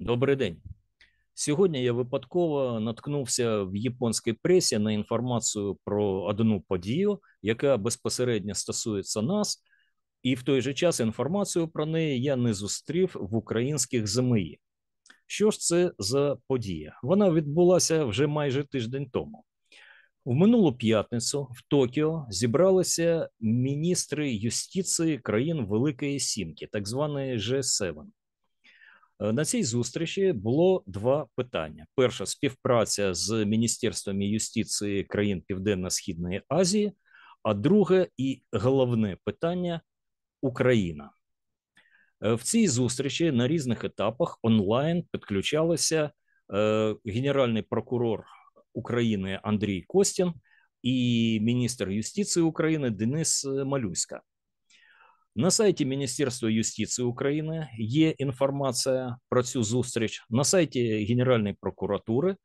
Добрий день. Сьогодні я випадково наткнувся в японській пресі на інформацію про одну подію, яка безпосередньо стосується нас, і в той же час інформацію про неї я не зустрів в українських ЗМІ. Що ж це за подія? Вона відбулася вже майже тиждень тому. В минулу п'ятницю в Токіо зібралися міністри юстиції країн Великої Сімки, так званої G7. Е, на цій зустрічі було два питання: перше співпраця з міністерствами юстиції країн Південно-Східної Азії, а друге і головне питання Україна. Е, в цій зустрічі на різних етапах онлайн підключалися е, генеральний прокурор України Андрій Костін і міністр юстиції України Денис Малюська. На сайті Міністерства юстиції України є інформація про цю зустріч, на сайті Генеральної прокуратури,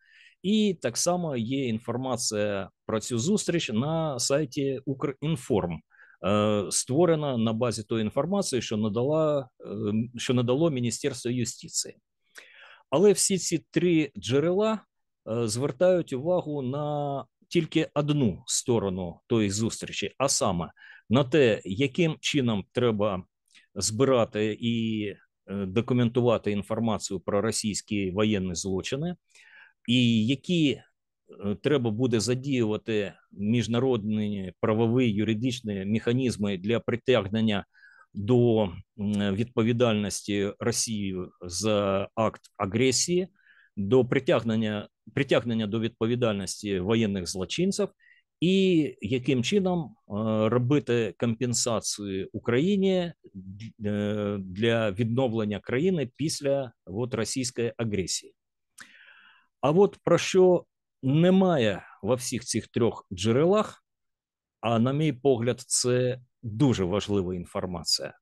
і так само є інформація про цю зустріч на сайті Укрінформ, е, створена на базі тої інформації, що надала ем, що надало Міністерство юстиції. Але всі ці три джерела е, звертають увагу на тільки одну сторону тої зустрічі, а саме на те, яким чином треба збирати і е, документувати інформацію про російські воєнні злочини, і які е, треба буде задіювати міжнародні правові юридичні механізми для притягнення. До відповідальності Росії за акт агресії, до притягнення притягнення до відповідальності воєнних злочинців, і яким чином е, робити компенсацію Україні е, для відновлення країни після от, російської агресії. А от про що немає во всіх цих трьох джерелах, а на мій погляд, це дуже важлива інформація.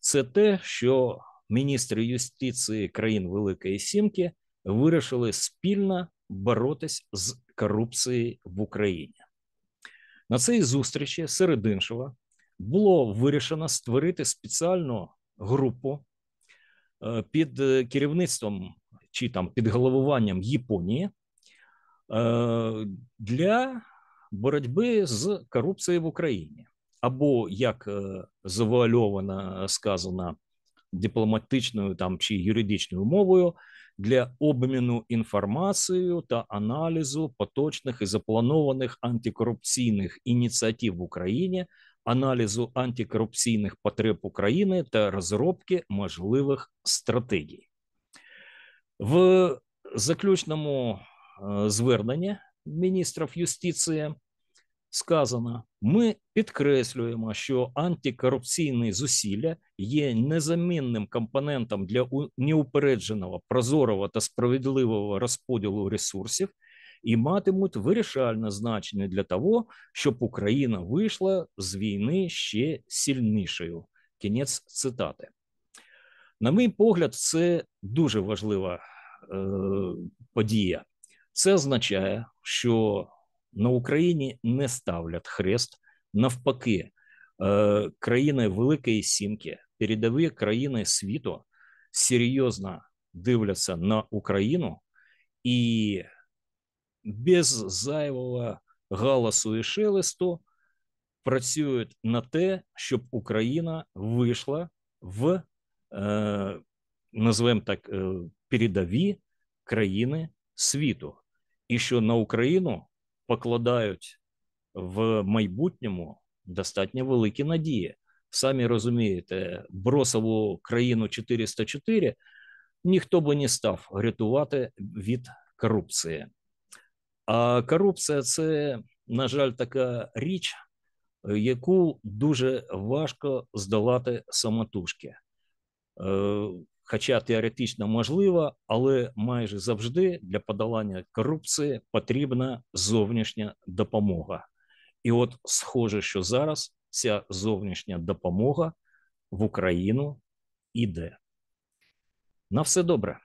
Це те, що міністри юстиції країн Великої Сімки вирішили спільно боротись з корупцією в Україні. На цій зустрічі, серед іншого, було вирішено створити спеціальну групу е, під е, керівництвом чи там під головуванням Японії е, для боротьби з корупцією в Україні, або як завуальовано сказано дипломатичною там чи юридичною мовою для обміну інформацією та аналізу поточних і запланованих антикорупційних ініціатив в Україні, аналізу антикорупційних потреб України та розробки можливих стратегій. В заключному е, зверненні міністрів юстиції сказано. Ми підкреслюємо, що антикорупційні зусилля є незамінним компонентом для неупередженого прозорого та справедливого розподілу ресурсів і матимуть вирішальне значення для того, щоб Україна вийшла з війни ще сильнішою. Кінець цитати. На мій погляд, це дуже важлива е, подія. Це означає, що на Україні не ставлять хрест. Навпаки, е, країни Великої Сімки, передові країни світу серйозно дивляться на Україну і без зайвого галасу і шелесту працюють на те, щоб Україна вийшла в е, називаємо так е, передові країни світу, і що на Україну покладають в майбутньому достатньо великі надії. Самі розумієте, бросову країну 404 ніхто би не став рятувати від корупції. А корупція це, на жаль, така річ, яку дуже важко здолати самотужки. Е, хоча теоретично можлива, але майже завжди для подолання корупції потрібна зовнішня допомога. І от, схоже, що зараз ця зовнішня допомога в Україну іде. На все добре.